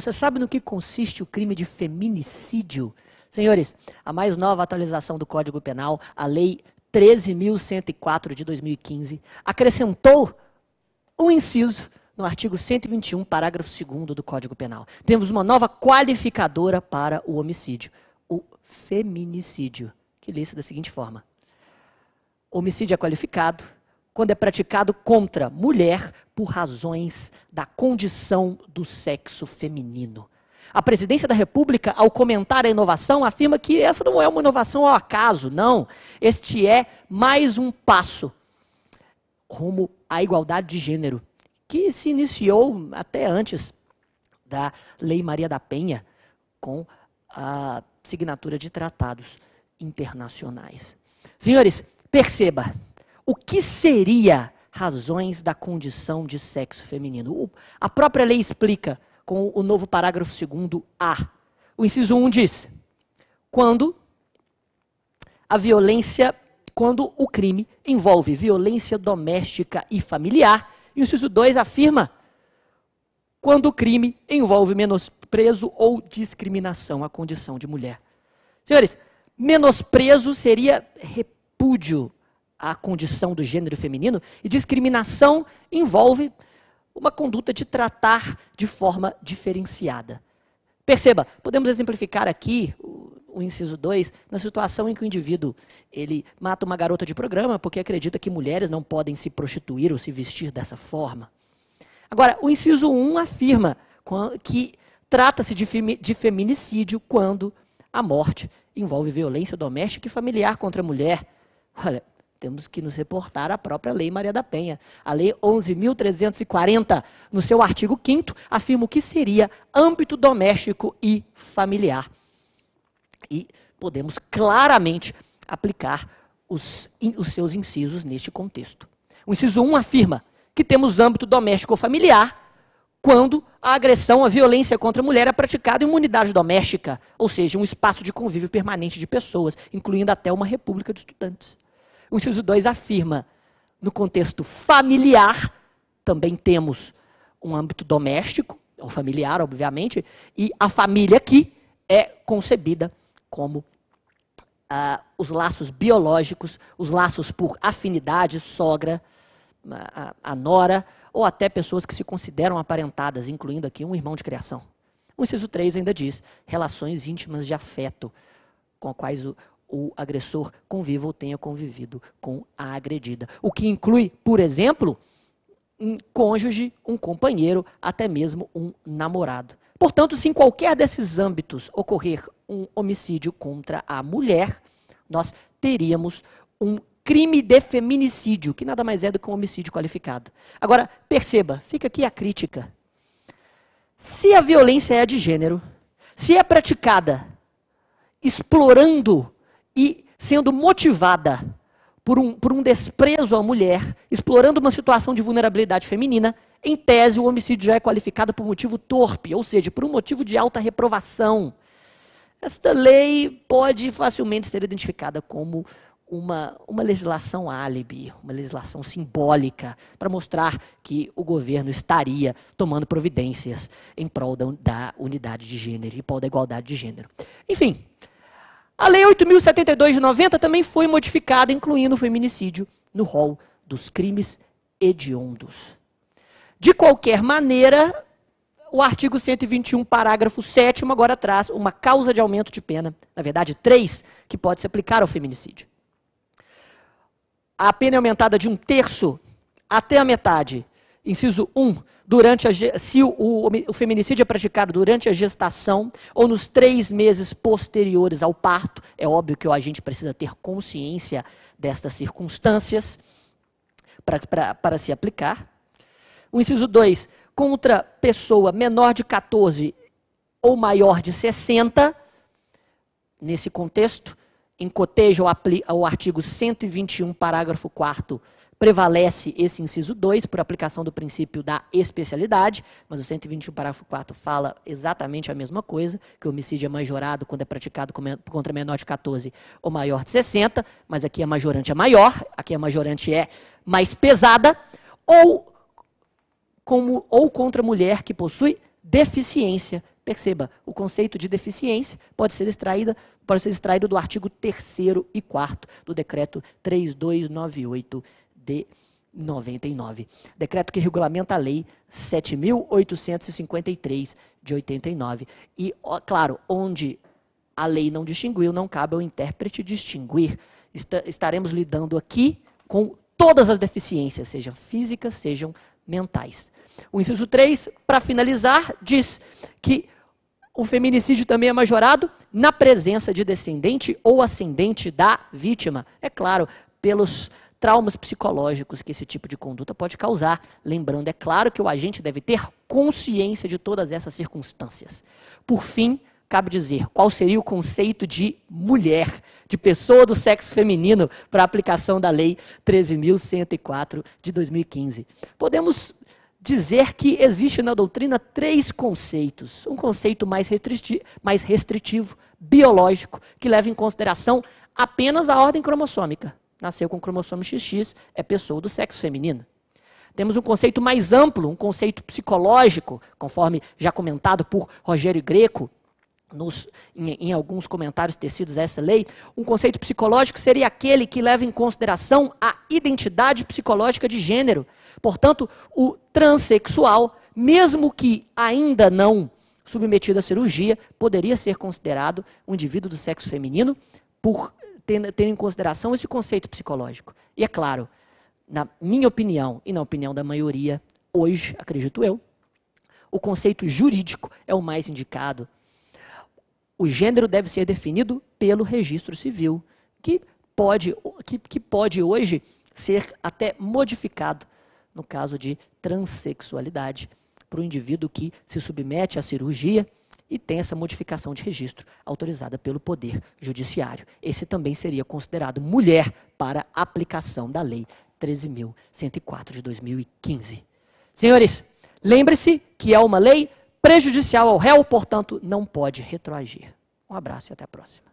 Você sabe no que consiste o crime de feminicídio? Senhores, a mais nova atualização do Código Penal, a Lei 13.104 de 2015, acrescentou um inciso no artigo 121, parágrafo 2 do Código Penal. Temos uma nova qualificadora para o homicídio, o feminicídio, que lê-se da seguinte forma: homicídio é qualificado quando é praticado contra mulher por razões da condição do sexo feminino. A presidência da República, ao comentar a inovação, afirma que essa não é uma inovação ao acaso, não. Este é mais um passo rumo à igualdade de gênero, que se iniciou até antes da Lei Maria da Penha, com a signatura de tratados internacionais. Senhores, perceba o que seria razões da condição de sexo feminino. A própria lei explica com o novo parágrafo 2 A. O inciso 1 diz: quando a violência, quando o crime envolve violência doméstica e familiar, e o inciso 2 afirma quando o crime envolve menosprezo ou discriminação à condição de mulher. Senhores, menosprezo seria repúdio a condição do gênero feminino, e discriminação envolve uma conduta de tratar de forma diferenciada. Perceba, podemos exemplificar aqui o inciso 2, na situação em que o indivíduo ele mata uma garota de programa porque acredita que mulheres não podem se prostituir ou se vestir dessa forma. Agora, o inciso 1 um afirma que trata-se de feminicídio quando a morte envolve violência doméstica e familiar contra a mulher. Olha, temos que nos reportar à própria Lei Maria da Penha. A Lei 11.340, no seu artigo 5, afirma o que seria âmbito doméstico e familiar. E podemos claramente aplicar os, os seus incisos neste contexto. O inciso 1 afirma que temos âmbito doméstico ou familiar quando a agressão, a violência contra a mulher é praticada em uma unidade doméstica, ou seja, um espaço de convívio permanente de pessoas, incluindo até uma república de estudantes. O inciso 2 afirma: no contexto familiar, também temos um âmbito doméstico, ou familiar, obviamente, e a família aqui é concebida como ah, os laços biológicos, os laços por afinidade, sogra, ah, a, a, nora, ou até pessoas que se consideram aparentadas, incluindo aqui um irmão de criação. O inciso 3 ainda diz: relações íntimas de afeto, com quais o, o agressor conviva ou tenha convivido com a agredida. O que inclui, por exemplo, um cônjuge, um companheiro, até mesmo um namorado. Portanto, se em qualquer desses âmbitos ocorrer um homicídio contra a mulher, nós teríamos um crime de feminicídio, que nada mais é do que um homicídio qualificado. Agora, perceba, fica aqui a crítica. Se a violência é de gênero, se é praticada explorando e sendo motivada por um, por um desprezo à mulher, explorando uma situação de vulnerabilidade feminina, em tese, o homicídio já é qualificado por motivo torpe, ou seja, por um motivo de alta reprovação. Esta lei pode facilmente ser identificada como uma, uma legislação álibi, uma legislação simbólica, para mostrar que o governo estaria tomando providências em prol da, da unidade de gênero, em prol da igualdade de gênero. Enfim, a Lei 8.072 de 90 também foi modificada, incluindo o feminicídio no rol dos crimes hediondos. De qualquer maneira, o artigo 121, parágrafo 7, agora traz uma causa de aumento de pena, na verdade, três, que pode se aplicar ao feminicídio. A pena é aumentada de um terço até a metade Inciso 1. Durante a, se o, o, o, feminicídio é praticado durante a gestação ou nos três meses posteriores ao parto, é óbvio que o agente precisa ter consciência destas circunstâncias para se aplicar. O inciso 2. Contra pessoa menor de 14 ou maior de 60, nesse contexto, encoteja o, o artigo 121, parágrafo 4 prevalece esse inciso 2 por aplicação do princípio da especialidade, mas o 121, parágrafo 4 fala exatamente a mesma coisa, que o homicídio é majorado quando é praticado contra menor de 14 ou maior de 60, mas aqui a majorante é maior, aqui a majorante é mais pesada, ou, como, ou contra mulher que possui deficiência. Perceba, o conceito de deficiência pode ser extraída pode ser extraído do artigo 3 e 4 do decreto 3298 de 99. Decreto que regulamenta a Lei 7.853, de 89. E, ó, claro, onde a lei não distinguiu, não cabe ao intérprete distinguir. estaremos lidando aqui com todas as deficiências, sejam físicas, sejam mentais. O inciso 3, para finalizar, diz que o feminicídio também é majorado na presença de descendente ou ascendente da vítima. É claro, pelos traumas psicológicos que esse tipo de conduta pode causar. Lembrando, é claro que o agente deve ter consciência de todas essas circunstâncias. Por fim, cabe dizer qual seria o conceito de mulher, de pessoa do sexo feminino, para a aplicação da Lei 13.104 de 2015. Podemos dizer que existe na doutrina três conceitos. Um conceito mais, restriti mais restritivo, biológico, que leva em consideração apenas a ordem cromossômica nasceu com cromossomo XX, é pessoa do sexo feminino. Temos um conceito mais amplo, um conceito psicológico, conforme já comentado por Rogério Greco, nos, em, em, alguns comentários tecidos a essa lei, um conceito psicológico seria aquele que leva em consideração a identidade psicológica de gênero. Portanto, o transexual, mesmo que ainda não submetido à cirurgia, poderia ser considerado um indivíduo do sexo feminino por tendo, tendo em consideração esse conceito psicológico. E é claro, na minha opinião e na opinião da maioria, hoje, acredito eu, o conceito jurídico é o mais indicado. O gênero deve ser definido pelo registro civil, que pode, que, que pode hoje ser até modificado no caso de transexualidade para o indivíduo que se submete à cirurgia e tem essa modificação de registro autorizada pelo Poder Judiciário. Esse também seria considerado mulher para aplicação da Lei 13.104 de 2015. Senhores, lembre-se que é uma lei prejudicial ao réu, portanto, não pode retroagir. Um abraço e até a próxima.